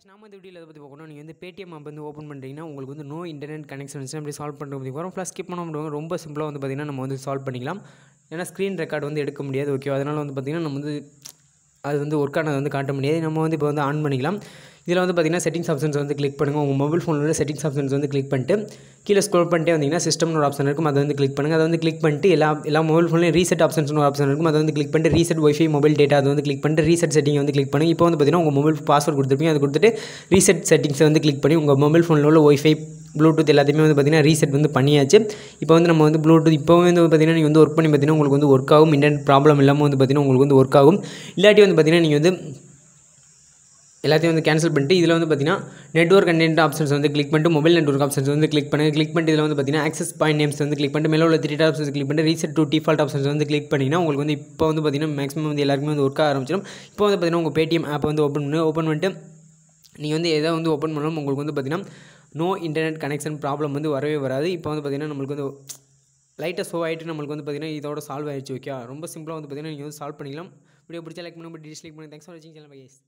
guys நம்ம இந்த வீடியோவில் இதை பற்றி பார்க்கணும் நீங்கள் வந்து பேடிஎம் ஆப் வந்து ஓப்பன் பண்ணுறீங்கன்னா உங்களுக்கு வந்து நோ இன்டர்நெட் கனெக்ஷன் அப்படி சால்வ் பண்ணுறது முடியும் வரும் ப்ளஸ் ஸ்கிப் பண்ண முடியும் ரொம்ப சிம்பிளாக வந்து பார்த்திங்கன்னா நம்ம வந்து சால்வ் பண்ணிக்கலாம் ஏன்னா ஸ்க்ரீன் ரெக்கார்டு வந்து எடுக்க முடியாது ஓகே அதனால் வந்து பார்த்திங்கன்னா நம்ம வந்து அது வந்து ஒர்க் ஆனது வந்து காட்ட முடியாது நம்ம வந்து இப்போ வந்து ஆன் பண்ணிக்கலாம் இதில் வந்து பார்த்திங்கன்னா செட்டிங்ஸ் ஆப்ஷன்ஸ் வந்து கிளிக் பண்ணுங்கள் உங்கள் மொபைல் ஃபோனில் செட்டிங்ஸ் ஆப்ஷன்ஸ் வந்து கிளிக் பண்ணிட்டு கீழே ஸ்க்ரோல் பண்ணிட்டே வந்தீங்கன்னா சிஸ்டம்னு ஒரு ஆப்ஷன் இருக்கும் அதை வந்து கிளிக் பண்ணுங்கள் அதை வந்து கிளிக் பண்ணிட்டு எல்லா எல்லா மொபைல் ஃபோன்லையும் ரீசெட் ஆப்ஷன்ஸ்னு ஒரு ஆப்ஷன் இருக்கும் அதை வந்து கிளிக் பண்ணிட்டு ரீசெட் ஒய்ஃபை மொபைல் டேட்டா அதை வந்து கிளிக் பண்ணிட்டு ரீசெட் செட்டிங் வந்து கிளிக் பண்ணி இப்போ வந்து பார்த்தீங்கன்னா உங்கள் மொபைல் பாஸ்வேர்ட் கொடுத்துருப்பீங்க அது கொடுத்துட்டு ரீசெட் செட்டிங்ஸை வந்து கிளிக் பண்ணி உங்கள் மொபைல் ஃபோனில் உள்ள ஒய்ஃபை ப்ளூடூத் எல்லாத்தையுமே வந்து பார்த்திங்கன்னா ரீசெட் வந்து பண்ணியாச்சு இப்போ வந்து நம்ம வந்து ப்ளூடூத் இப்போ வந்து பார்த்திங்கன்னா நீங்கள் வந்து ஒர்க் பண்ணி பார்த்திங்கன்னா உங்களுக்கு வந்து ஒர்க் ஆகும் இன்டர்நெட் ப்ராப்ளம் இல்லாமல் வந்து பார்த்திங்கன்னா உங்களுக்கு வந்து ஒர்க் ஆகும் இல்லாட்டி வந்து பார்த்திங்கன்னா நீங்கள் வந்து எல்லாத்தையும் வந்து கேன்சல் பண்ணிட்டு இதில் வந்து பார்த்தீங்கன்னா நெட்ஒர்க் கண்டென்ட் ஆப்ஷன்ஸ் வந்து கிளிக் பண்ணிட்டு மொபைல் நெட்ஒர்க் ஆப்ஷன்ஸ் வந்து கிளிக் பண்ணுங்கள் கிளிக் பண்ணிட்டு இதில் வந்து பார்த்தீங்கன்னா ஆக்சஸ் பாயிண்ட் நேம்ஸ் வந்து கிளிக் பண்ணிட்டு மேலே உள்ள த்ரீ ஆப்ஷன்ஸ் கிளிக் பண்ணிட்டு ரீசெட் டூ டிஃபால்ட் ஆப்ஷன்ஸ் வந்து கிளிக் பண்ணிங்கன்னா உங்களுக்கு வந்து இப்போ வந்து பார்த்தீங்கன்னா மேக்ஸிமம் வந்து எல்லாருமே வந்து ஒர்க் ஆரம்பிச்சிடும் இப்போ வந்து பார்த்தீங்கன்னா உங்கள் பேடிஎம் ஆப் வந்து ஓப்பன் பண்ணி ஓப்பன் பண்ணிட்டு நீங்கள் வந்து எதை வந்து ஓப்பன் பண்ணாலும் உங்களுக்கு வந்து பார்த்தீங்கன்னா நோ இன்டர்நெட் கனெக்ஷன் ப்ராப்ளம் வந்து வரவே வராது இப்போ வந்து பார்த்தீங்கன்னா நம்மளுக்கு வந்து லைட்டாக ஷோ ஆகிட்டு நம்மளுக்கு வந்து பார்த்தீங்கன்னா இதோட சால்வ் ஆயிடுச்சு ஓகே ரொம்ப சிம்பிளாக வந்து பார்த்தீங்கன்னா நீங்கள் வந்து சால்வ் பண்ணிக்கலாம் வீடியோ பிடிச்சா லைக் பண்ணி டிஸ்லைக் பண்ணுங்கள் தேங்க்ஸ் ஃபார் வாட்சிங் சேனல் பைஸ்